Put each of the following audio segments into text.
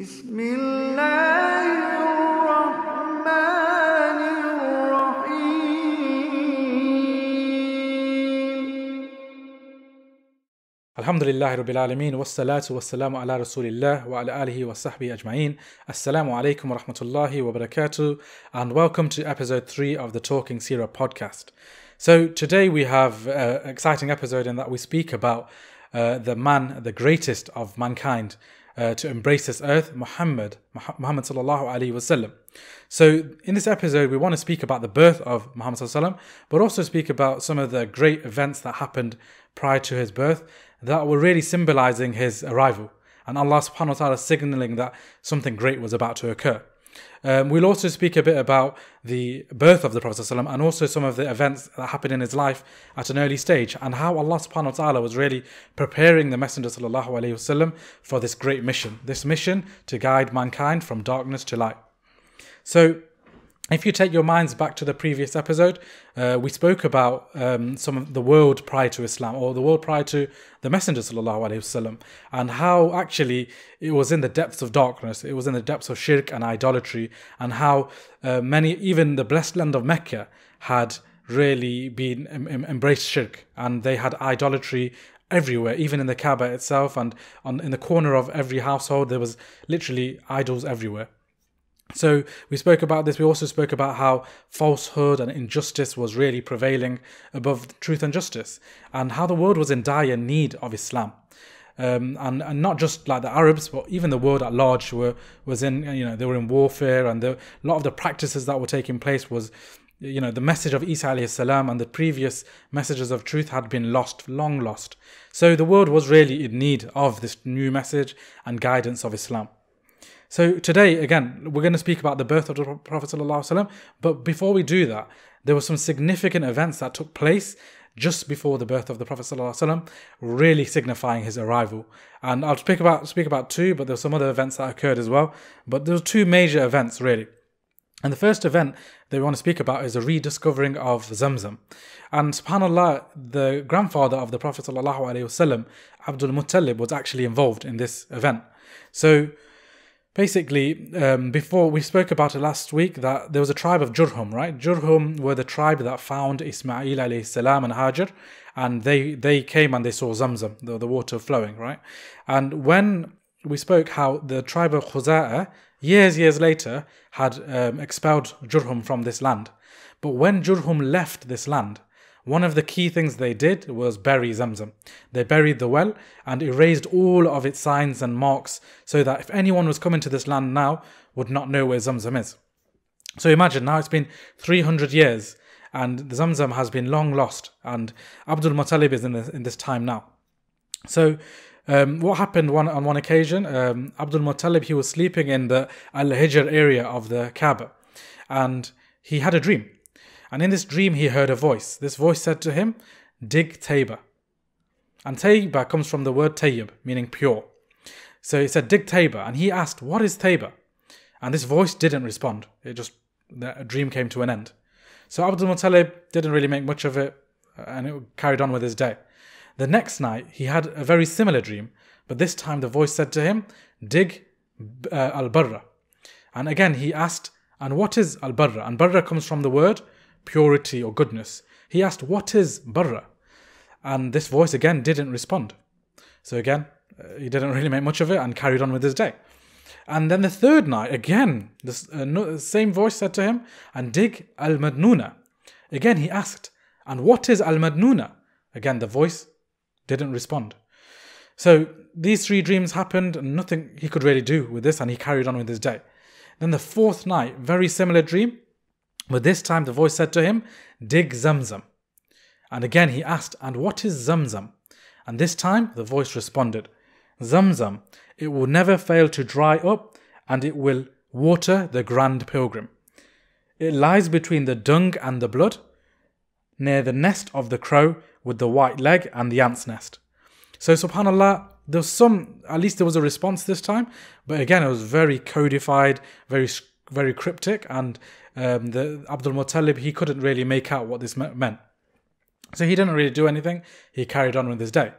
Alhamdulillah Rabbil Alameen Wassalatu wassalamu ala Rasulillah wa ala alihi wa sahbihi ajma'in Assalamu alaikum wa rahmatullahi wa barakatuh and welcome to episode 3 of the Talking Seerah podcast. So today we have an exciting episode in that we speak about uh, the man, the greatest of mankind, uh, to embrace this earth, Muhammad, Muhammad sallallahu alaihi wasallam. So in this episode, we want to speak about the birth of Muhammad sallallahu but also speak about some of the great events that happened prior to his birth that were really symbolizing his arrival, and Allah subhanahu wa taala signaling that something great was about to occur. Um, we'll also speak a bit about the birth of the Prophet ﷺ and also some of the events that happened in his life at an early stage and how Allah subhanahu wa ta'ala was really preparing the Messenger وسلم, for this great mission, this mission to guide mankind from darkness to light. So if you take your minds back to the previous episode, uh, we spoke about um, some of the world prior to Islam or the world prior to the Messenger وسلم, and how actually it was in the depths of darkness, it was in the depths of shirk and idolatry, and how uh, many, even the blessed land of Mecca, had really been em embraced shirk and they had idolatry everywhere, even in the Kaaba itself and on, in the corner of every household, there was literally idols everywhere. So we spoke about this. We also spoke about how falsehood and injustice was really prevailing above truth and justice, and how the world was in dire need of Islam. Um, and, and not just like the Arabs, but even the world at large were was in you know they were in warfare, and the, a lot of the practices that were taking place was you know the message of Isa alayhi salam and the previous messages of truth had been lost, long lost. So the world was really in need of this new message and guidance of Islam. So today, again, we're going to speak about the birth of the Prophet but before we do that, there were some significant events that took place just before the birth of the Prophet really signifying his arrival. And I'll speak about speak about two, but there were some other events that occurred as well. But there were two major events really. And the first event that we want to speak about is the rediscovering of Zamzam. And subhanAllah, the grandfather of the Prophet Abdul Muttalib, was actually involved in this event. So Basically, um, before we spoke about it last week, that there was a tribe of Jurhum, right? Jurhum were the tribe that found Ismail alayhi salam and Hajar, and they they came and they saw Zamzam, the, the water flowing, right? And when we spoke how the tribe of Khuza'a, years, years later, had um, expelled Jurhum from this land. But when Jurhum left this land, one of the key things they did was bury Zamzam. They buried the well and erased all of its signs and marks so that if anyone was coming to this land now, would not know where Zamzam is. So imagine now it's been 300 years and the Zamzam has been long lost and Abdul Muttalib is in this, in this time now. So um, what happened one, on one occasion, um, Abdul Muttalib, he was sleeping in the Al-Hijr area of the Kaaba and he had a dream and in this dream, he heard a voice. This voice said to him, Dig Taba. And Taba comes from the word Tayyib, meaning pure. So he said, Dig Taba. And he asked, What is Taba? And this voice didn't respond. It just, the dream came to an end. So Abdul Muttalib didn't really make much of it and it carried on with his day. The next night, he had a very similar dream, but this time the voice said to him, Dig uh, Al Barra. And again, he asked, And what is Al Barra? And Barra comes from the word purity or goodness. He asked, What is barra? And this voice again didn't respond. So again, uh, he didn't really make much of it and carried on with his day. And then the third night, again, the uh, no, same voice said to him, and dig al madnuna. Again, he asked, and what is al madnuna? Again, the voice didn't respond. So these three dreams happened, and nothing he could really do with this, and he carried on with his day. Then the fourth night, very similar dream, but this time the voice said to him, Dig Zamzam. And again he asked, And what is Zamzam? And this time the voice responded, Zamzam, it will never fail to dry up, and it will water the grand pilgrim. It lies between the dung and the blood, near the nest of the crow with the white leg and the ant's nest. So, subhanAllah, there was some, at least there was a response this time, but again, it was very codified, very very cryptic, and um, the Abdul Muttalib he couldn't really make out what this meant. So he didn't really do anything. He carried on with his day.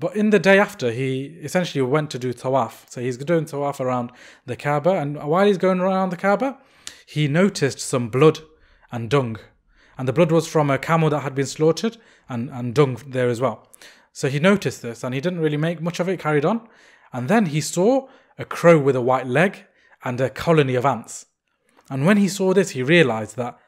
But in the day after, he essentially went to do tawaf. So he's doing tawaf around the Kaaba, and while he's going around the Kaaba, he noticed some blood and dung. And the blood was from a camel that had been slaughtered and, and dung there as well. So he noticed this and he didn't really make much of it, carried on. And then he saw a crow with a white leg and a colony of ants. And when he saw this, he realized that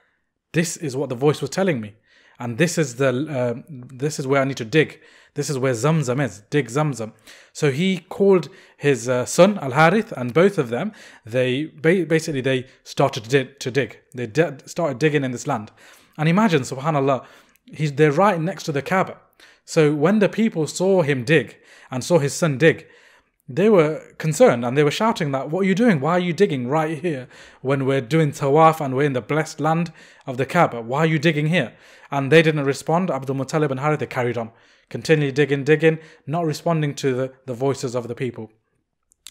this is what the voice was telling me. And this is the uh, this is where I need to dig. This is where Zamzam is. Dig Zamzam. So he called his uh, son Al Harith, and both of them they basically they started to dig. They started digging in this land. And imagine, Subhanallah, he's they're right next to the Kaaba. So when the people saw him dig and saw his son dig, they were concerned and they were shouting that, what are you doing? Why are you digging right here when we're doing tawaf and we're in the blessed land of the Kaaba? Why are you digging here? And they didn't respond. Abdul Muttalib and Harith carried on, continually digging, digging, not responding to the, the voices of the people.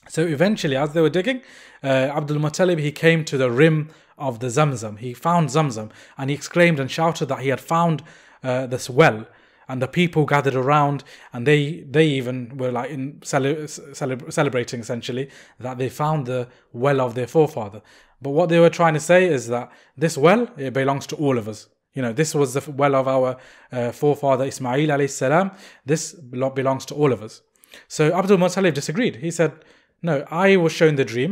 So eventually, as they were digging, uh, Abdul Muttalib, he came to the rim of the Zamzam. He found Zamzam and he exclaimed and shouted that he had found uh, this well and the people gathered around and they they even were like in cele- cele- celebrating essentially that they found the well of their forefather but what they were trying to say is that this well it belongs to all of us you know this was the well of our uh, forefather ismail alayhi salam this belongs to all of us so abdul muttalib disagreed he said no i was shown the dream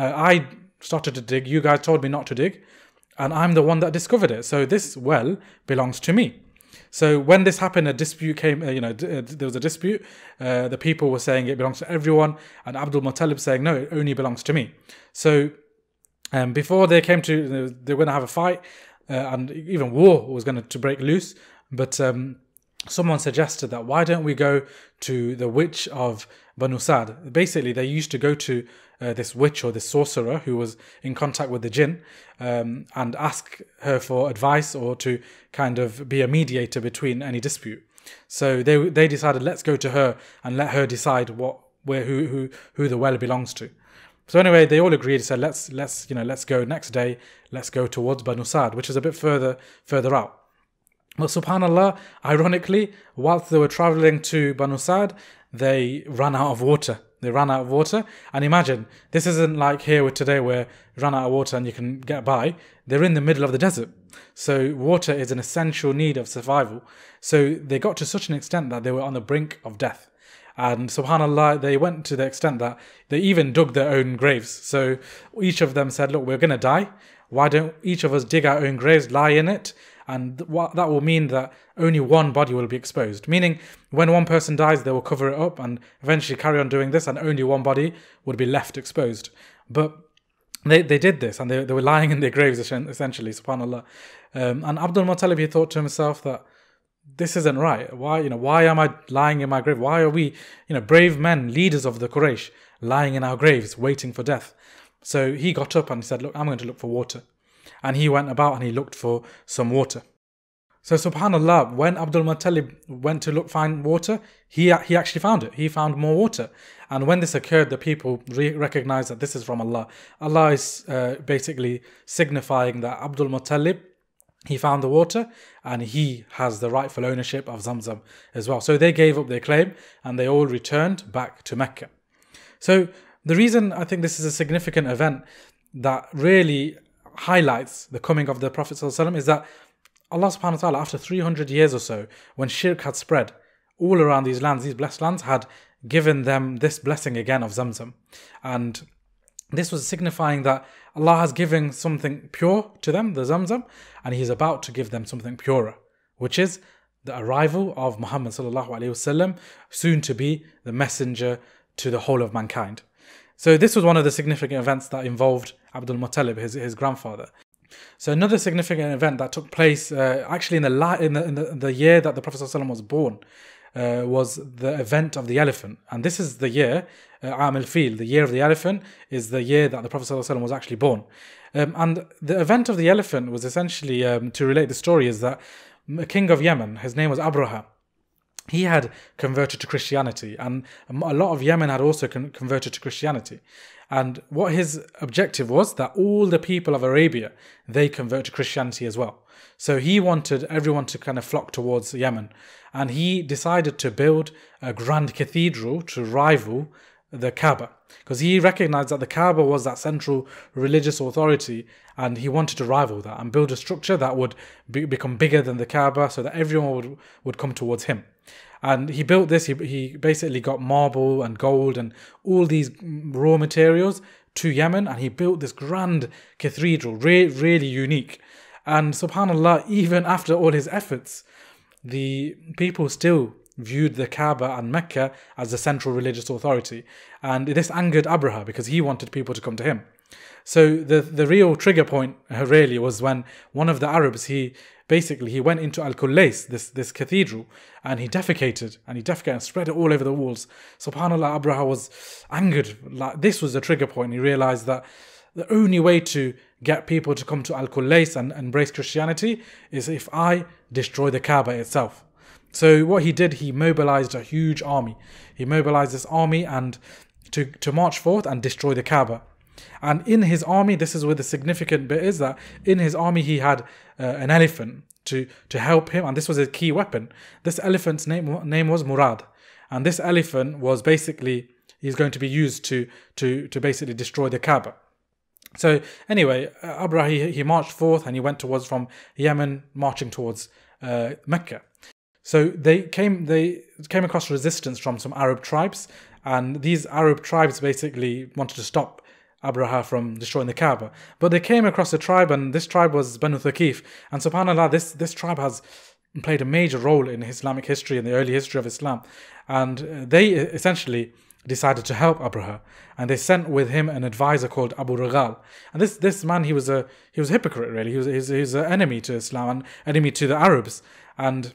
uh, i started to dig you guys told me not to dig and i'm the one that discovered it so this well belongs to me so when this happened, a dispute came. Uh, you know, d- uh, d- there was a dispute. Uh, the people were saying it belongs to everyone, and Abdul Muttalib saying no, it only belongs to me. So um, before they came to, they were going to have a fight, uh, and even war was going to break loose. But um, someone suggested that why don't we go to the witch of Banu Sa'd. Basically, they used to go to uh, this witch or this sorcerer who was in contact with the jinn um, and ask her for advice or to kind of be a mediator between any dispute. So they they decided let's go to her and let her decide what where who who who the well belongs to. So anyway, they all agreed. Said let's let's you know let's go next day. Let's go towards Banu Sa'd, which is a bit further further out. But subhanallah, ironically, whilst they were traveling to Banu Sa'd, they ran out of water. They ran out of water. And imagine, this isn't like here with today where you run out of water and you can get by. They're in the middle of the desert. So water is an essential need of survival. So they got to such an extent that they were on the brink of death. And subhanAllah, they went to the extent that they even dug their own graves. So each of them said, Look, we're going to die. Why don't each of us dig our own graves, lie in it, and that will mean that only one body will be exposed. Meaning, when one person dies, they will cover it up and eventually carry on doing this, and only one body would be left exposed. But they, they did this and they, they were lying in their graves essentially, subhanAllah. Um, and Abdul Muttalib, he thought to himself that this isn't right. Why, you know, why am I lying in my grave? Why are we, you know, brave men, leaders of the Quraysh, lying in our graves, waiting for death? So he got up and said, Look, I'm going to look for water and he went about and he looked for some water. So subhanallah, when Abdul Muttalib went to look find water, he he actually found it. He found more water. And when this occurred, the people re- recognized that this is from Allah. Allah is uh, basically signifying that Abdul Muttalib he found the water and he has the rightful ownership of Zamzam as well. So they gave up their claim and they all returned back to Mecca. So the reason I think this is a significant event that really highlights the coming of the Prophet is that Allah subhanahu wa ta'ala, after 300 years or so, when shirk had spread all around these lands, these blessed lands, had given them this blessing again of Zamzam. And this was signifying that Allah has given something pure to them, the Zamzam, and He's about to give them something purer, which is the arrival of Muhammad sallallahu alaihi wasallam, soon to be the messenger to the whole of mankind. So this was one of the significant events that involved Abdul Muttalib, his, his grandfather. So another significant event that took place uh, actually in the, la- in the, in the, the year that the Prophet ﷺ was born uh, was the event of the elephant, and this is the year uh, Fil, the year of the elephant, is the year that the Prophet ﷺ was actually born. Um, and the event of the elephant was essentially um, to relate the story is that a king of Yemen, his name was Abraha he had converted to Christianity, and a lot of Yemen had also con- converted to Christianity. And what his objective was that all the people of Arabia they convert to Christianity as well. So he wanted everyone to kind of flock towards Yemen, and he decided to build a grand cathedral to rival the Kaaba because he recognized that the Kaaba was that central religious authority and he wanted to rival that and build a structure that would be, become bigger than the Kaaba so that everyone would, would come towards him. And he built this, he, he basically got marble and gold and all these raw materials to Yemen and he built this grand cathedral, re really unique. And subhanAllah, even after all his efforts, the people still viewed the Kaaba and Mecca as the central religious authority. And this angered Abraha because he wanted people to come to him. So the, the real trigger point uh, really was when one of the Arabs, he basically, he went into al kulais this, this cathedral, and he defecated, and he defecated and spread it all over the walls. SubhanAllah, Abraha was angered. Like, this was the trigger point. He realized that the only way to get people to come to al kulais and embrace Christianity is if I destroy the Kaaba itself. So what he did, he mobilized a huge army. He mobilized this army and to, to march forth and destroy the Kaaba. And in his army, this is where the significant bit is that in his army he had uh, an elephant to, to help him, and this was a key weapon. This elephant's name name was Murad, and this elephant was basically he's going to be used to to to basically destroy the Kaaba. So anyway, Abrahi he marched forth and he went towards from Yemen, marching towards uh, Mecca. So they came they came across resistance from some Arab tribes, and these Arab tribes basically wanted to stop Abraha from destroying the Kaaba. But they came across a tribe, and this tribe was Banu Thaqif. And subhanAllah, this, this tribe has played a major role in Islamic history, in the early history of Islam. And uh, they uh, essentially decided to help Abraha. And they sent with him an advisor called Abu Raghal. And this, this man, he was a, he was a hypocrite, really. He was, he was, he was an enemy to Islam, an enemy to the Arabs. And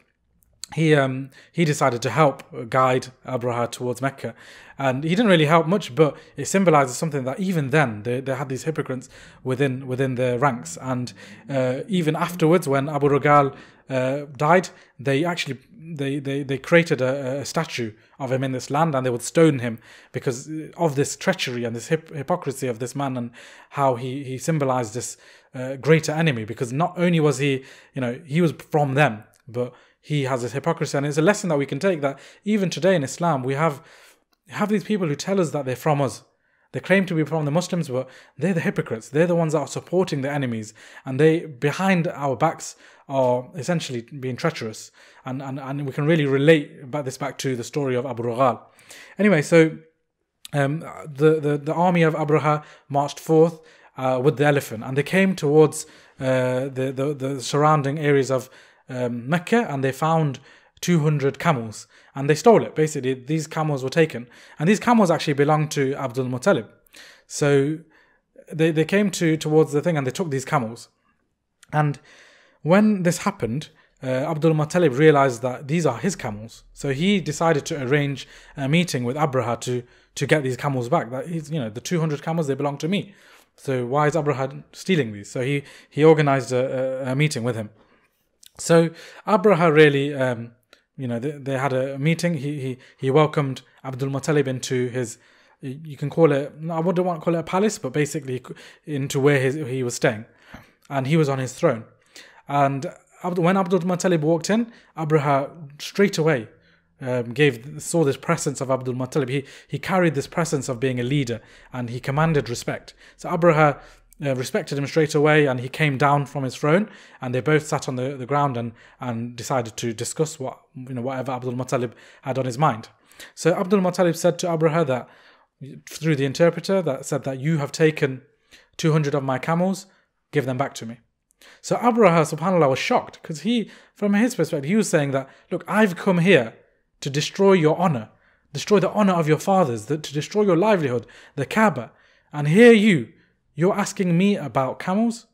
he um, he decided to help guide Abraha towards Mecca, and he didn't really help much, but it symbolizes something that even then they, they had these hypocrites within within their ranks, and uh, even afterwards when Abu Ragal uh, died, they actually they they, they created a, a, statue of him in this land, and they would stone him because of this treachery and this hip- hypocrisy of this man and how he he symbolized this uh, greater enemy. Because not only was he you know he was from them, but he has this hypocrisy. And it's a lesson that we can take that even today in Islam, we have, have these people who tell us that they're from us. They claim to be from the Muslims, but they're the hypocrites. They're the ones that are supporting the enemies. And they, behind our backs, are essentially being treacherous. And, and, and we can really relate about this back to the story of Abu Rughal. Anyway, so um, the, the, the army of Abraha marched forth uh, with the elephant. And they came towards uh, the, the, the surrounding areas of um, Mecca and they found 200 camels and they stole it. Basically, these camels were taken. And these camels actually belonged to Abdul Muttalib. So they, they came to towards the thing and they took these camels. And when this happened, uh, Abdul Muttalib realized that these are his camels. So he decided to arrange a meeting with Abraha to, to get these camels back. That he's, you know, the 200 camels, they belong to me. So why is Abraha stealing these? So he, he organized a, a, a meeting with him. So Abraha really, um, you know, they, they, had a meeting. He he he welcomed Abdul Muttalib into his, you can call it, I wouldn't want to call it a palace, but basically into where his, he was staying, and he was on his throne. And when Abdul Muttalib walked in, Abraha straight away um, gave saw this presence of Abdul Muttalib. He he carried this presence of being a leader, and he commanded respect. So Abraha uh, respected him straight away and he came down from his throne and they both sat on the, the ground and, and decided to discuss what you know whatever Abdul Muttalib had on his mind. So Abdul Muttalib said to Abraha that through the interpreter that said that you have taken 200 of my camels, give them back to me. So Abraha subhanallah was shocked because he from his perspective he was saying that look I've come here to destroy your honor, destroy the honor of your fathers, the, to destroy your livelihood, the Kaaba and here you you're asking me about camels?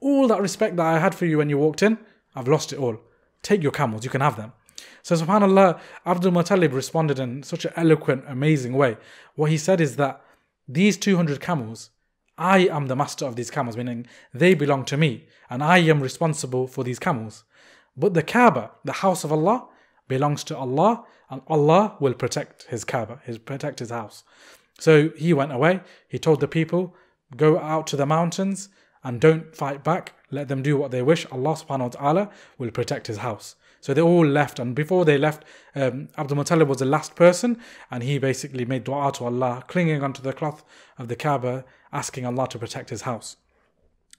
All that respect that I had for you when you walked in, I've lost it all. Take your camels, you can have them. So, subhanAllah, Abdul Muttalib responded in such an eloquent, amazing way. What he said is that these 200 camels, I am the master of these camels, meaning they belong to me, and I am responsible for these camels. But the Kaaba, the house of Allah, belongs to Allah, and Allah will protect His Kaaba, His protect His house. So he went away. He told the people, Go out to the mountains and don't fight back. Let them do what they wish. Allah subhanahu wa ta'ala will protect his house. So they all left, and before they left, um, Abdul Muttalib was the last person, and he basically made dua to Allah, clinging onto the cloth of the Kaaba, asking Allah to protect his house.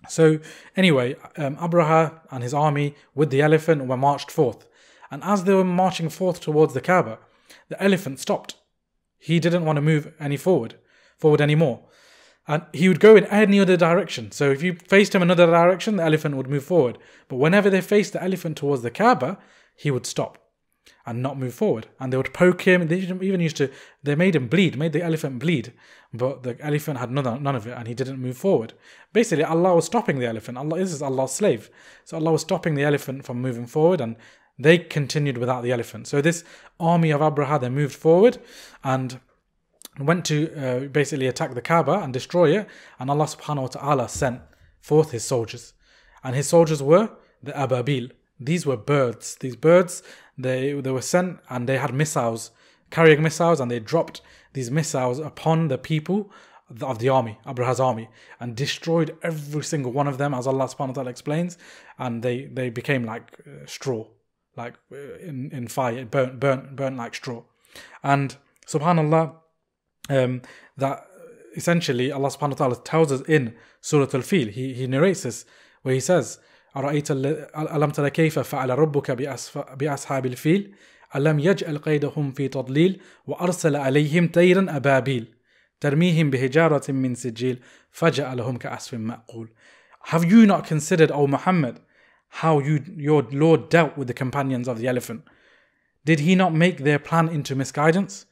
So, anyway, um, Abraha and his army with the elephant were marched forth. And as they were marching forth towards the Kaaba, the elephant stopped. He didn't want to move any forward, forward anymore and he would go in any other direction. So if you faced him another direction, the elephant would move forward. But whenever they faced the elephant towards the Kaaba, he would stop and not move forward. And they would poke him. They even used to, they made him bleed, made the elephant bleed. But the elephant had none, none of it and he didn't move forward. Basically, Allah was stopping the elephant. Allah this is Allah's slave. So Allah was stopping the elephant from moving forward and they continued without the elephant. So this army of Abraha, they moved forward and went to uh, basically attack the Kaaba and destroy it, and Allah subhanahu wa ta'ala sent forth his soldiers. And his soldiers were the Ababil. These were birds. These birds, they, they were sent and they had missiles, carrying missiles, and they dropped these missiles upon the people of the army, Abraha's army, and destroyed every single one of them, as Allah subhanahu wa ta'ala explains, and they, they became like uh, straw, like uh, in, in fire, burnt, burnt, burnt like straw. And subhanAllah, um, that essentially Allah subhanahu wa ta'ala tells us in Surah Al-Fil, he, he narrates this where he says, أرأيت ألم تر كيف فعل ربك بأصحاب الفيل ألم يجعل قيدهم في تضليل وأرسل عليهم تَيْرًا أبابيل ترميهم بحجارة من سجيل فجعلهم كعصف مأقول Have you not considered, O Muhammad, how you, your Lord dealt with the companions of the elephant? Did he not make their plan into misguidance?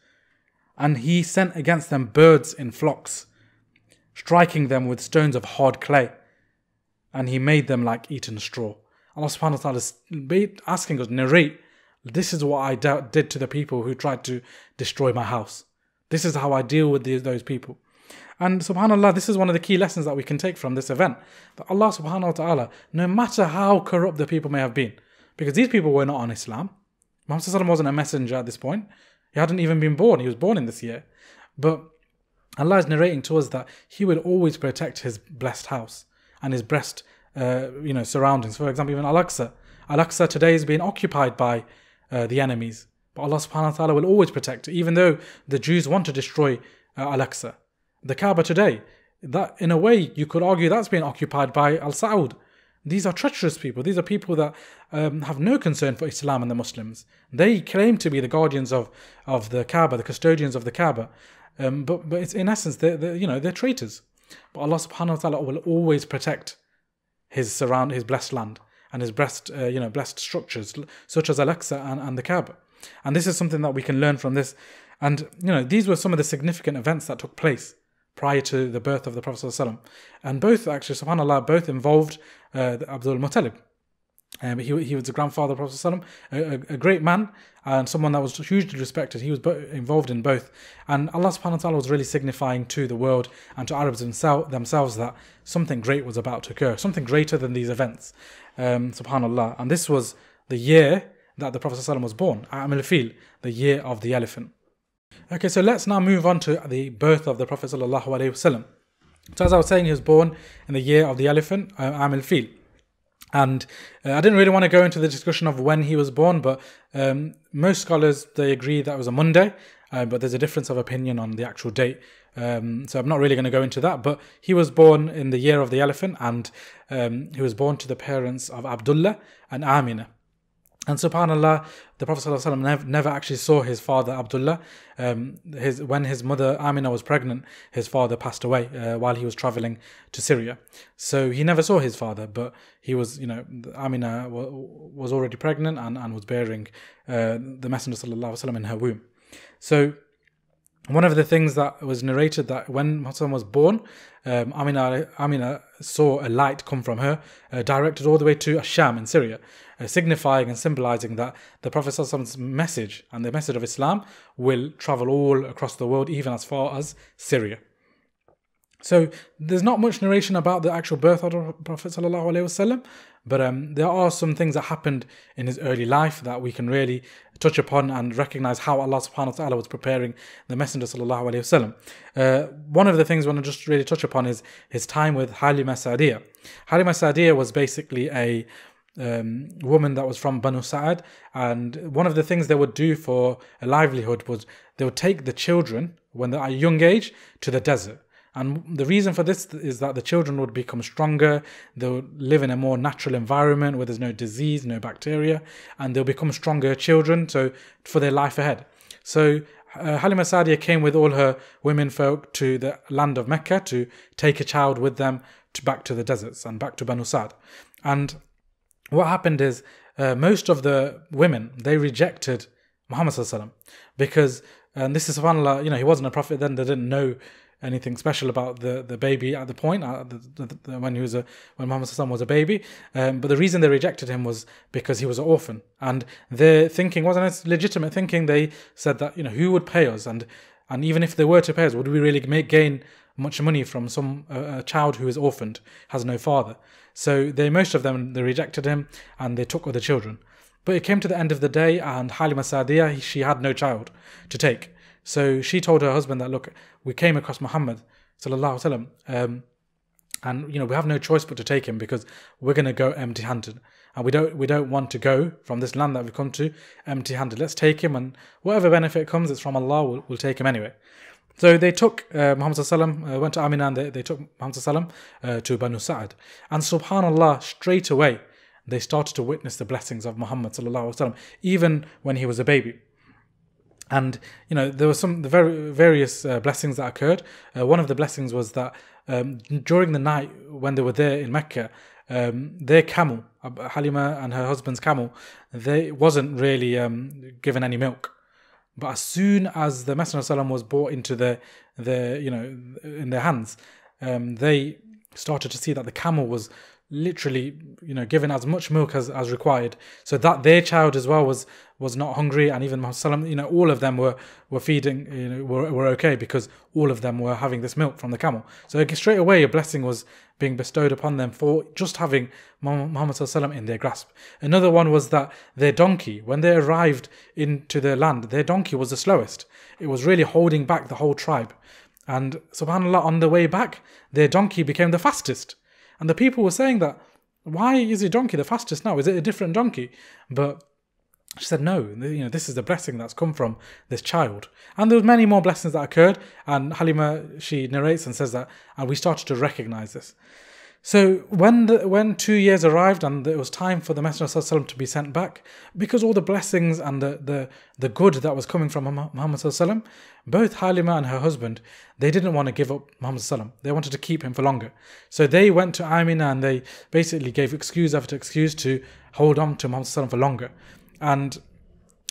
and he sent against them birds in flocks, striking them with stones of hard clay, and he made them like eaten straw. Allah subhanahu wa ta'ala is asking us, narrate, this is what I did to the people who tried to destroy my house. This is how I deal with those people. And subhanAllah, this is one of the key lessons that we can take from this event. That Allah subhanahu wa ta'ala, no matter how corrupt the people may have been, because these people were not on Islam, Muhammad wasn't a messenger at this point, he hadn't even been born. He was born in this year. But Allah is narrating to us that He will always protect His blessed house and His blessed, uh, you know, surroundings. For example, even Al-Aqsa. Al-Aqsa today is being occupied by uh, the enemies. But Allah subhanahu wa ta'ala will always protect it, even though the Jews want to destroy uh, Al-Aqsa. The Kaaba today, that in a way you could argue that's being occupied by Al-Saud. These are treacherous people. These are people that um, have no concern for Islam and the Muslims. They claim to be the guardians of, of the Kaaba, the custodians of the Kaaba. Um, but but it's in essence, they're, they're, you know, they're traitors. But Allah subhanahu wa ta'ala will always protect his surround, his blessed land and his blessed, uh, you know, blessed structures such as Alexa and, and the Kaaba. And this is something that we can learn from this. And, you know, these were some of the significant events that took place prior to the birth of the Prophet ﷺ. And both, actually, subhanAllah, both involved uh, Abdul Muttalib. Um, he, he was the grandfather of Prophet a great man and someone that was hugely respected. He was involved in both. And Allah subhanahu wa ta'ala was really signifying to the world and to Arabs themsel- themselves that something great was about to occur, something greater than these events. Um, subhanallah. And this was the year that the Prophet ﷺ was born, Amil Fil, the year of the elephant. Okay, so let's now move on to the birth of the Prophet ﷺ. So as I was saying, he was born in the year of the elephant, um, Amil Fil. And uh, I didn't really want to go into the discussion of when he was born, but um, most scholars, they agree that was a Monday, uh, but there's a difference of opinion on the actual date. Um, so I'm not really going to go into that, but he was born in the year of the elephant, and um, he was born to the parents of Abdullah and Amina. And subhanAllah, the Prophet ﷺ never actually saw his father Abdullah. Um, his, when his mother Amina was pregnant, his father passed away uh, while he was traveling to Syria. So he never saw his father, but he was, you know, Amina was already pregnant and, and was bearing uh, the Messenger ﷺ in her womb. So one of the things that was narrated that when Hassan was born, um, Amina, Amina saw a light come from her, uh, directed all the way to Asham in Syria, uh, signifying and symbolizing that the Prophet Prophet's message and the message of Islam will travel all across the world, even as far as Syria. So there's not much narration about the actual birth of the Prophet ﷺ, but um, there are some things that happened in his early life that we can really touch upon and recognize how Allah subhanahu wa ta'ala was preparing the Messenger sallallahu uh, One of the things I want to just really touch upon is his time with Halima Sa'diya. Halima Sa'diya was basically a um, woman that was from Banu Sa'ad and one of the things they would do for a livelihood was they would take the children when they're at a young age to the desert and the reason for this is that the children would become stronger, they'll live in a more natural environment where there's no disease, no bacteria, and they'll become stronger children so for their life ahead. So uh, Halima Sadia came with all her womenfolk to the land of Mecca to take a child with them to back to the deserts and back to Banu Sa'd. And what happened is uh, most of the women, they rejected Muhammad because, and this is subhanAllah, you know, he wasn't a prophet then, they didn't know anything special about the, the baby at the point uh, the, the, the, when he was a when Muhammad Sallam was a baby. Um, but the reason they rejected him was because he was an orphan, and their thinking wasn't a legitimate thinking. They said that you know who would pay us, and and even if they were to pay us, would we really make gain much money from some uh, a child who is orphaned, has no father? So they most of them they rejected him, and they took other children. But it came to the end of the day, and Halima Sadia she had no child to take. So she told her husband that, look, we came across Muhammad, sallallahu alaihi wasallam, um, and you know we have no choice but to take him because we're going to go empty-handed, and we don't we don't want to go from this land that we've come to empty-handed. Let's take him, and whatever benefit comes, it's from Allah. We'll, we'll take him anyway. So they took uh, Muhammad alaihi wasallam, uh, went to Amina, and they, they took Muhammad sallam, uh, to Banu Sa'ad, and Subhanallah, straight away they started to witness the blessings of Muhammad sallallahu alaihi wasallam, even when he was a baby and you know there were some the very various uh, blessings that occurred. Uh, one of the blessings was that um, during the night when they were there in Mecca, um, their camel, uh, Halima and her husband's camel, they wasn't really um, given any milk. But as soon as the Messenger was brought into the the you know in their hands, um, they started to see that the camel was literally you know given as much milk as, as required so that their child as well was was not hungry and even Muhammad you know all of them were were feeding you know were, were okay because all of them were having this milk from the camel so straight away a blessing was being bestowed upon them for just having Muhammad in their grasp another one was that their donkey when they arrived into their land their donkey was the slowest it was really holding back the whole tribe and subhanallah on the way back their donkey became the fastest and the people were saying that, why is your donkey the fastest now? Is it a different donkey? But she said, no, you know, this is the blessing that's come from this child. And there were many more blessings that occurred. And Halima, she narrates and says that, and we started to recognize this. So when the, when two years arrived and it was time for the Messenger to be sent back, because all the blessings and the, the, the good that was coming from Muhammad both Halima and her husband, they didn't want to give up Muhammad They wanted to keep him for longer. So they went to Amina and they basically gave excuse after excuse to hold on to Muhammad for longer. And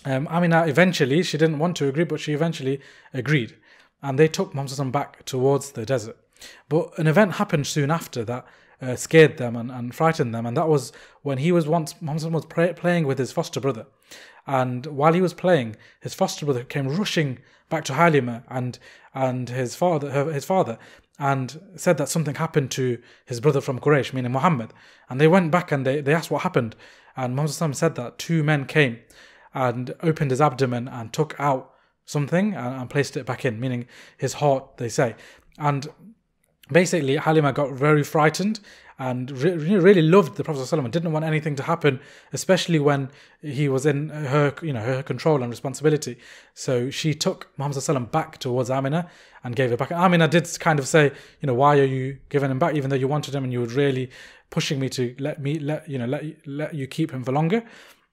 um, Amina eventually, she didn't want to agree, but she eventually agreed. And they took Muhammad back towards the desert. But an event happened soon after that uh, scared them and, and frightened them, and that was when he was once Muhammad was play, playing with his foster brother, and while he was playing, his foster brother came rushing back to Halima and and his father her, his father and said that something happened to his brother from Quraysh, meaning Muhammad, and they went back and they, they asked what happened, and Muhammad said that two men came and opened his abdomen and took out something and, and placed it back in, meaning his heart, they say. And basically Halima got very frightened and re really loved the Prophet ﷺ didn't want anything to happen, especially when he was in her, you know, her control and responsibility. So she took Muhammad ﷺ back towards Amina and gave her back. And Amina did kind of say, you know, why are you giving him back, even though you wanted him and you were really pushing me to let me let you know let let you keep him for longer.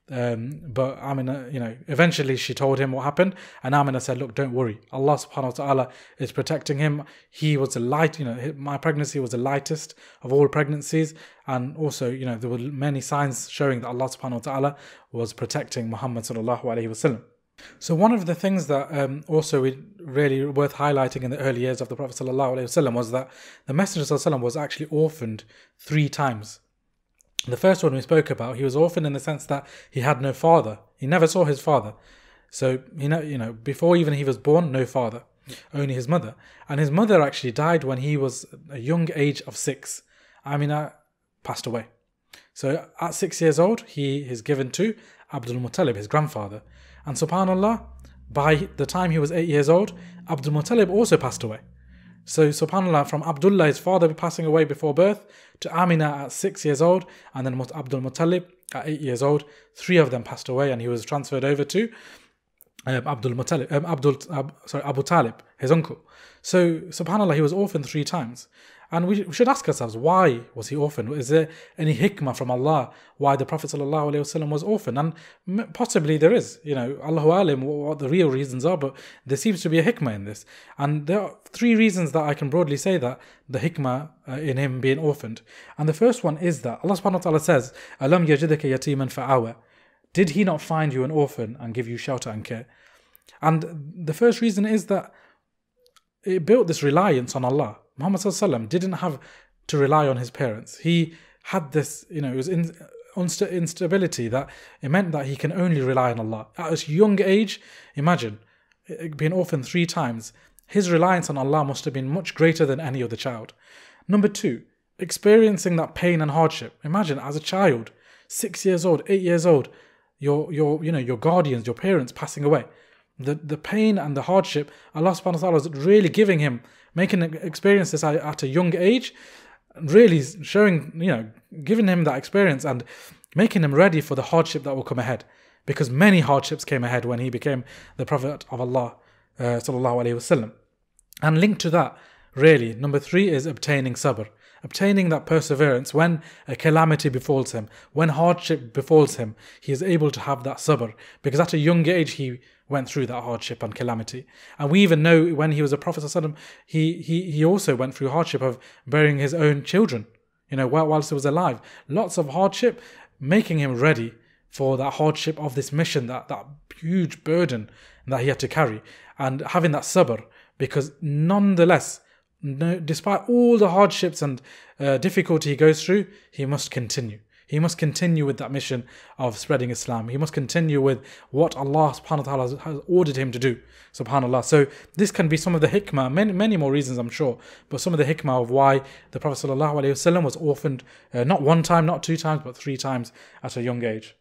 Um, but Amina, you know, eventually she told him what happened, and Amina said, "Look, don't worry. Allah Subhanahu wa Taala is protecting him. He was the light. You know, my pregnancy was the lightest of all pregnancies, and also, you know, there were many signs showing that Allah Subhanahu wa Taala was protecting Muhammad Sallallahu Alaihi Wasallam." So one of the things that um, also we really worth highlighting in the early years of the Prophet ﷺ was that the Messenger ﷺ was actually orphaned three times the first one we spoke about, he was orphaned in the sense that he had no father. He never saw his father. So, you know, you know, before even he was born, no father, only his mother. And his mother actually died when he was a young age of six. Amina passed away. So at six years old, he is given to Abdul Muttalib, his grandfather. And subhanAllah, by the time he was eight years old, Abdul Muttalib also passed away. So, subhanAllah, from Abdullah, his father passing away before birth, to Amina at six years old, and then Abdul Muttalib at eight years old, three of them passed away, and he was transferred over to um, Abdul Muttalib, um, Abdul, uh, sorry, Abu Talib, his uncle. So, subhanAllah, he was orphaned three times. And we, should ask ourselves, why was he orphaned? Is there any hikmah from Allah why the Prophet ﷺ was orphaned? And possibly there is, you know, Allahu alim what the real reasons are, but there seems to be a hikmah in this. And there are three reasons that I can broadly say that the hikmah uh, in him being orphaned. And the first one is that Allah subhanahu wa ta'ala says, Alam yajidaka yatiman fa'awa. Did he not find you an orphan and give you shelter and care? And the first reason is that it built this reliance on Allah. Muhammad didn't have to rely on his parents. He had this, you know, it was in, instability that it meant that he can only rely on Allah. At his young age, imagine eh, being orphaned three times. His reliance on Allah must have been much greater than any other child. Number two, experiencing that pain and hardship. Imagine as a child, six years old, eight years old, your your you know your guardians, your parents passing away. The the pain and the hardship, Allah subhanahu wa ta'ala is really giving him making experiences at a young age, really showing, you know, giving him that experience and making him ready for the hardship that will come ahead. Because many hardships came ahead when he became the Prophet of Allah, uh, sallallahu alaihi wasallam. And linked to that, really, number three is obtaining sabr. Obtaining that perseverance, when a calamity befalls him, when hardship befalls him, he is able to have that sabr. Because at a young age, he went through that hardship and calamity. And we even know when he was a prophet, he, he, he also went through hardship of burying his own children, you know, whilst he was alive. Lots of hardship, making him ready for that hardship of this mission, that, that huge burden that he had to carry, and having that sabr, because nonetheless, no, despite all the hardships and uh, difficulty he goes through, he must continue. He must continue with that mission of spreading Islam. He must continue with what Allah subhanahu wa ta'ala has ordered him to do. Subhanallah. So this can be some of the hikmah, many, many more reasons I'm sure, but some of the hikmah of why the Prophet Sallallahu Wasallam was orphaned uh, not one time, not two times, but three times at a young age.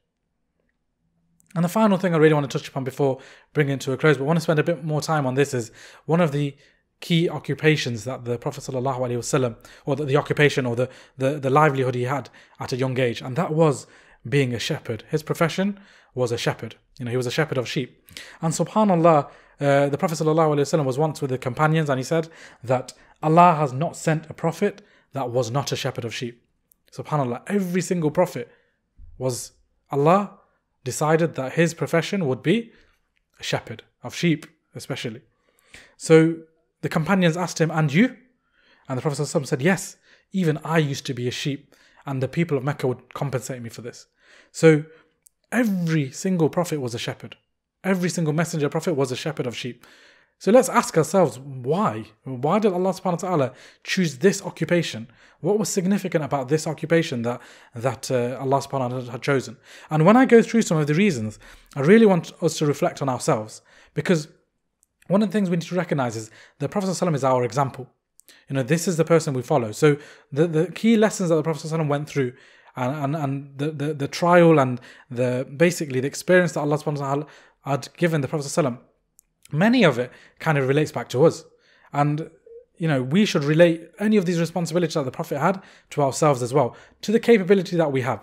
And the final thing I really want to touch upon before bringing it to a close, but I want to spend a bit more time on this, is one of the key occupations that the Prophet ﷺ, or the, the occupation or the, the, the livelihood he had at a young age, and that was being a shepherd. His profession was a shepherd. You know, he was a shepherd of sheep. And subhanAllah, uh, the Prophet ﷺ was once with the companions and he said that Allah has not sent a prophet that was not a shepherd of sheep. SubhanAllah, every single prophet was Allah decided that his profession would be a shepherd of sheep, especially. So the companions asked him, And you? And the Prophet said, Yes, even I used to be a sheep, and the people of Mecca would compensate me for this. So every single prophet was a shepherd. Every single messenger prophet was a shepherd of sheep. So let's ask ourselves why? Why did Allah subhanahu wa ta'ala choose this occupation? What was significant about this occupation that, that uh, Allah subhanahu wa ta'ala had chosen? And when I go through some of the reasons, I really want us to reflect on ourselves because one of the things we need to recognize is the Prophet ﷺ is our example. You know, this is the person we follow. So the, the key lessons that the Prophet ﷺ went through and, and, and the, the, the trial and the basically the experience that Allah subhanahu wa ta'ala had given the Prophet ﷺ, many of it kind of relates back to us. And you know, we should relate any of these responsibilities that the Prophet had to ourselves as well, to the capability that we have.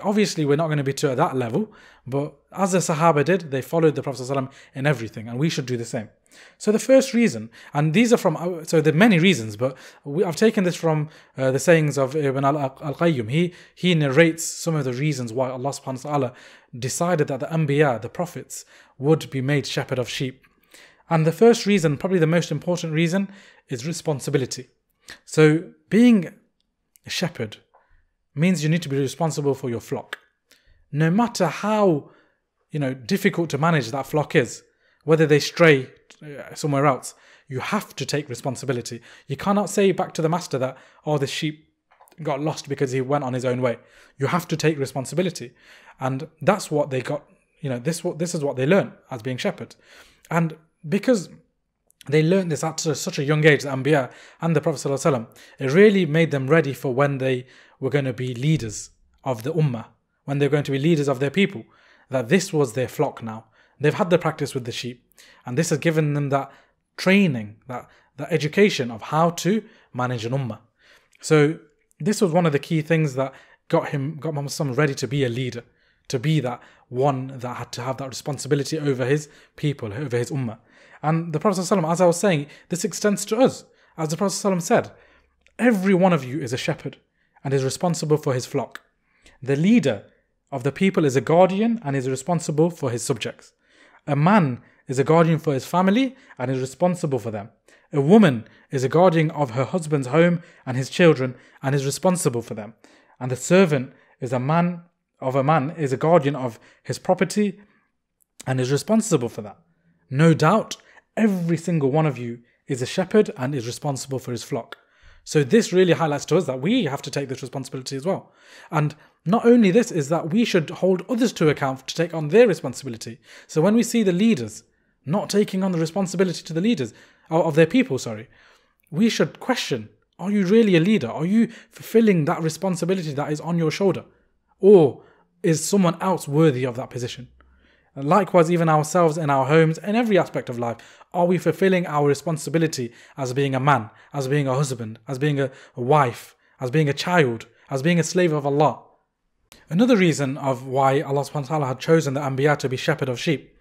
Obviously, we're not going to be to that level, but as the Sahaba did, they followed the Prophet ﷺ in everything, and we should do the same. So the first reason, and these are from, so there are many reasons, but we, I've taken this from uh, the sayings of Ibn al-Qayyum. He, he narrates some of the reasons why Allah subhanahu wa ta'ala decided that the Anbiya, the prophets, would be made shepherd of sheep. And the first reason, probably the most important reason, is responsibility. So being a shepherd, means you need to be responsible for your flock. No matter how you know difficult to manage that flock is, whether they stray uh, somewhere else, you have to take responsibility. You cannot say back to the master that, oh, the sheep got lost because he went on his own way. You have to take responsibility. And that's what they got, you know, this what this is what they learn as being shepherd. And because they learned this at such a young age, the Anbiya and the Prophet it really made them ready for when they were going to be leaders of the ummah, when they're going to be leaders of their people, that this was their flock now. They've had the practice with the sheep, and this has given them that training, that the education of how to manage an ummah. So this was one of the key things that got him, got Muhammad ready to be a leader, to be that one that had to have that responsibility over his people, over his ummah. And the Prophet ﷺ, as I was saying, this extends to us. As the Prophet ﷺ said, every one of you is a shepherd and is responsible for his flock. The leader of the people is a guardian and is responsible for his subjects. A man is a guardian for his family and is responsible for them. A woman is a guardian of her husband's home and his children and is responsible for them. And the servant is a man of a man is a guardian of his property and is responsible for that. No doubt, every single one of you is a shepherd and is responsible for his flock. So this really highlights to us that we have to take this responsibility as well. And not only this is that we should hold others to account to take on their responsibility. So when we see the leaders not taking on the responsibility to the leaders uh, of their people, sorry, we should question: Are you really a leader? Are you fulfilling that responsibility that is on your shoulder, or is someone else worthy of that position? likewise, even ourselves in our homes, in every aspect of life, are we fulfilling our responsibility as being a man, as being a husband, as being a, a wife, as being a child, as being a slave of Allah? Another reason of why Allah subhanahu wa ta'ala had chosen the Anbiya to be shepherd of sheep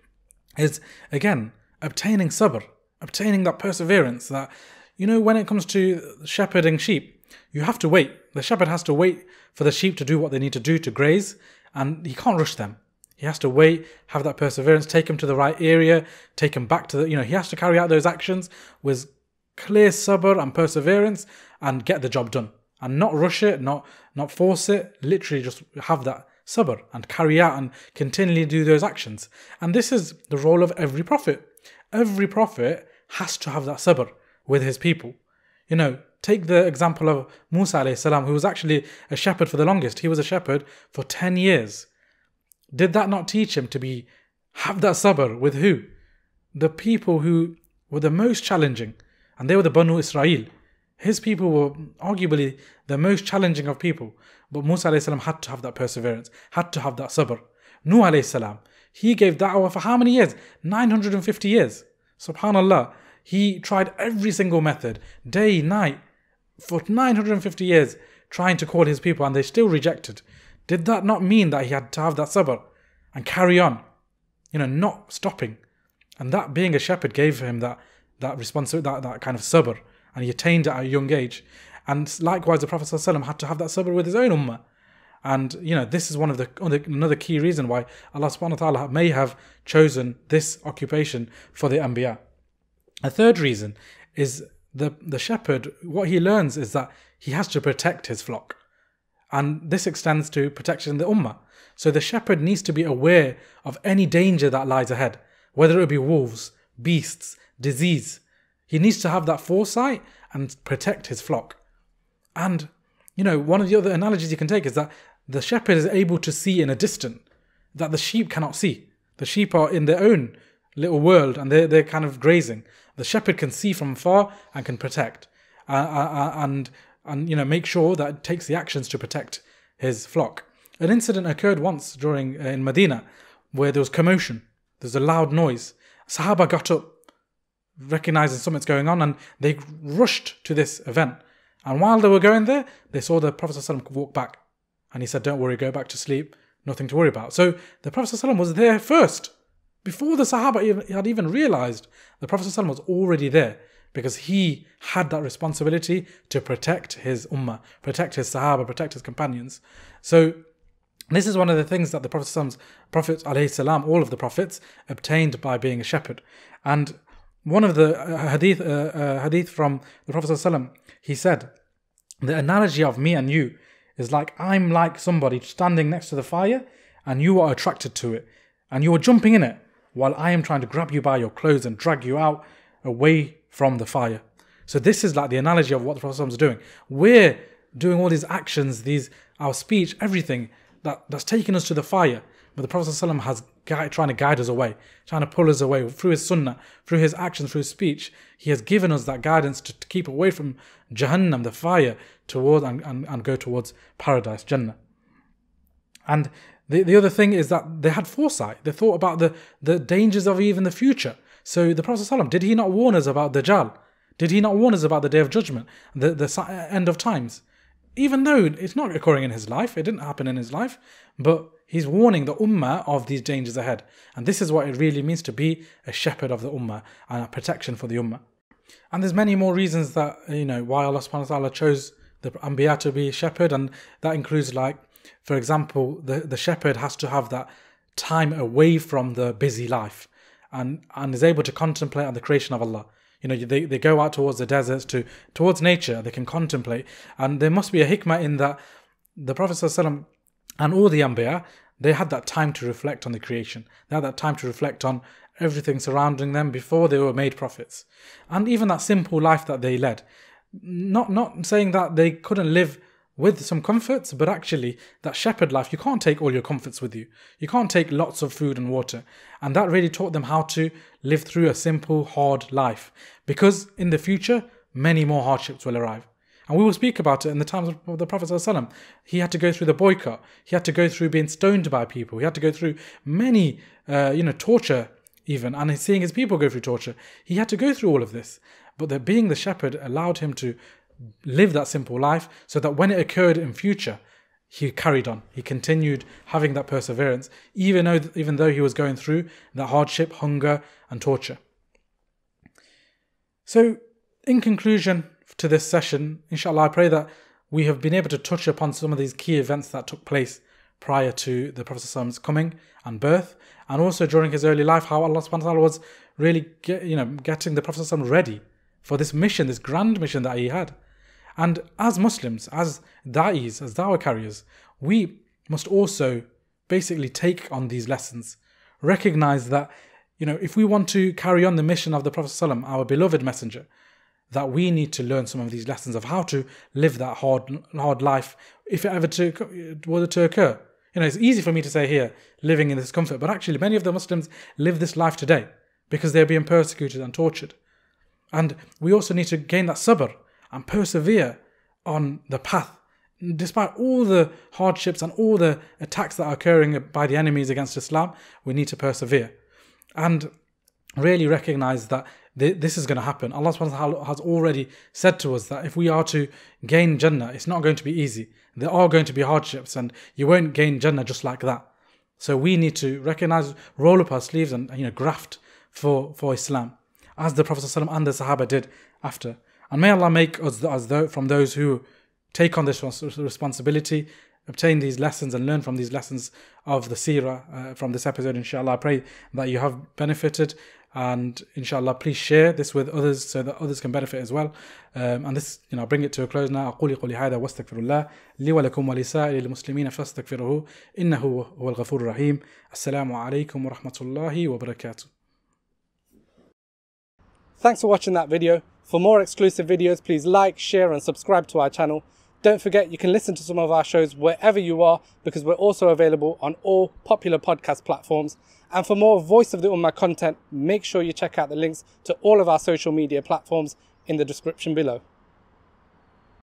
is again obtaining sabr, obtaining that perseverance that you know when it comes to shepherding sheep, you have to wait. The shepherd has to wait for the sheep to do what they need to do to graze, and he can't rush them. He has to wait, have that perseverance, take him to the right area, take him back to the, you know, he has to carry out those actions with clear sabr and perseverance and get the job done. And not rush it, not not force it, literally just have that sabr and carry out and continually do those actions. And this is the role of every prophet. Every prophet has to have that sabr with his people. You know, take the example of Musa salam, who was actually a shepherd for the longest. He was a shepherd for 10 years. Did that not teach him to be have that sabr with who? The people who were the most challenging, and they were the Banu Israel. His people were arguably the most challenging of people, but Musa had to have that perseverance, had to have that sabr. Nuh salam, he gave da'wah for how many years? 950 years. Subhanallah, he tried every single method, day, night, for 950 years, trying to call his people, and they still rejected. Did that not mean that he had to have that sabr and carry on? You know, not stopping. And that being a shepherd gave him that that response, that, that kind of sabr. And he attained it at a young age. And likewise, the Prophet ﷺ had to have that sabr with his own ummah. And you know, this is one of the another key reason why Allah subhanahu wa ta'ala may have chosen this occupation for the Anbiya. A third reason is the the shepherd, what he learns is that he has to protect his flock and this extends to protection in the ummah. So the shepherd needs to be aware of any danger that lies ahead, whether it be wolves, beasts, disease. He needs to have that foresight and protect his flock. And, you know, one of the other analogies you can take is that the shepherd is able to see in a distance that the sheep cannot see. The sheep are in their own little world and they're, they're kind of grazing. The shepherd can see from far and can protect. Uh, uh, uh, and and you know make sure that it takes the actions to protect his flock. An incident occurred once during uh, in Medina where there was commotion. There's a loud noise. Sahaba got up, recognizing something's going on, and they rushed to this event. And while they were going there, they saw the Prophet ﷺ walk back. And he said, Don't worry, go back to sleep. Nothing to worry about. So the Prophet ﷺ was there first. Before the Sahaba had even realized, the Prophet ﷺ was already there because he had that responsibility to protect his ummah, protect his sahaba, protect his companions. So this is one of the things that the Prophet, Prophet salam, all of the prophets obtained by being a shepherd. And one of the uh, hadith, uh, uh, hadith from the Prophet salam, he said, the analogy of me and you is like I'm like somebody standing next to the fire and you are attracted to it and you are jumping in it while I am trying to grab you by your clothes and drag you out away from the fire. So this is like the analogy of what the Prophet is doing. We're doing all these actions, these our speech, everything that, that's taken us to the fire. But the Prophet ﷺ has gui- trying to guide us away, trying to pull us away through his sunnah, through his actions, through his speech. He has given us that guidance to, to keep away from Jahannam, the fire, towards and, and, and go towards paradise, Jannah. And the, the other thing is that they had foresight. They thought about the, the dangers of even the future. So the Prophet ﷺ, did he not warn us about Dajjal? Did he not warn us about the Day of Judgment, the, the uh, end of times? Even though it's not occurring in his life, it didn't happen in his life, but he's warning the Ummah of these dangers ahead. And this is what it really means to be a shepherd of the Ummah and a protection for the Ummah. And there's many more reasons that, you know, why Allah subhanahu wa ta'ala chose the Anbiya to be shepherd, and that includes like, for example, the, the shepherd has to have that time away from the busy life and, and is able to contemplate on the creation of Allah. You know, they, they go out towards the deserts, to towards nature, they can contemplate. And there must be a hikmah in that the Prophet and all the Anbiya, they had that time to reflect on the creation. They had that time to reflect on everything surrounding them before they were made prophets. And even that simple life that they led. Not not saying that they couldn't live with some comforts, but actually, that shepherd life, you can't take all your comforts with you. You can't take lots of food and water. And that really taught them how to live through a simple, hard life. Because in the future, many more hardships will arrive. And we will speak about it in the times of the Prophet. ﷺ. He had to go through the boycott, he had to go through being stoned by people, he had to go through many, uh, you know, torture even, and seeing his people go through torture. He had to go through all of this. But that being the shepherd allowed him to live that simple life so that when it occurred in future, he carried on. He continued having that perseverance, even though, even though he was going through that hardship, hunger, and torture. So, in conclusion to this session, inshallah, I pray that we have been able to touch upon some of these key events that took place prior to the Prophet's coming and birth, and also during his early life, how Allah subhanahu wa ta'ala was really get, you know, getting the Prophet ready for this mission, this grand mission that he had. And as Muslims, as da'is, as dawah carriers, we must also basically take on these lessons, recognize that, you know, if we want to carry on the mission of the Prophet, ﷺ, our beloved messenger, that we need to learn some of these lessons of how to live that hard hard life if it ever to, were to occur. You know, it's easy for me to say here, living in this comfort, but actually many of the Muslims live this life today because they're being persecuted and tortured. And we also need to gain that sabr, and persevere on the path despite all the hardships and all the attacks that are occurring by the enemies against Islam, we need to persevere and really recognize that this is going to happen. Allah subhanahu has already said to us that if we are to gain Jannah, it's not going to be easy. There are going to be hardships, and you won't gain Jannah just like that. So we need to recognize, roll up our sleeves, and you know, graft for for Islam, as the Prophet and the Sahaba did after. And may Allah make us, us though, from those who take on this responsibility, obtain these lessons and learn from these lessons of the seerah uh, from this episode, inshallah. I pray that you have benefited and inshallah please share this with others so that others can benefit as well um, and this you know bring it to a close now أقول قولي هذا واستغفر الله لي ولكم ولسائر المسلمين فاستغفروه إنه هو الغفور الرحيم السلام عليكم ورحمة الله وبركاته Thanks for watching that video for more exclusive videos, please like, share and subscribe to our channel. Don't forget you can listen to some of our shows wherever you are because we're also available on all popular podcast platforms. And for more Voice of the Ummah content, make sure you check out the links to all of our social media platforms in the description below.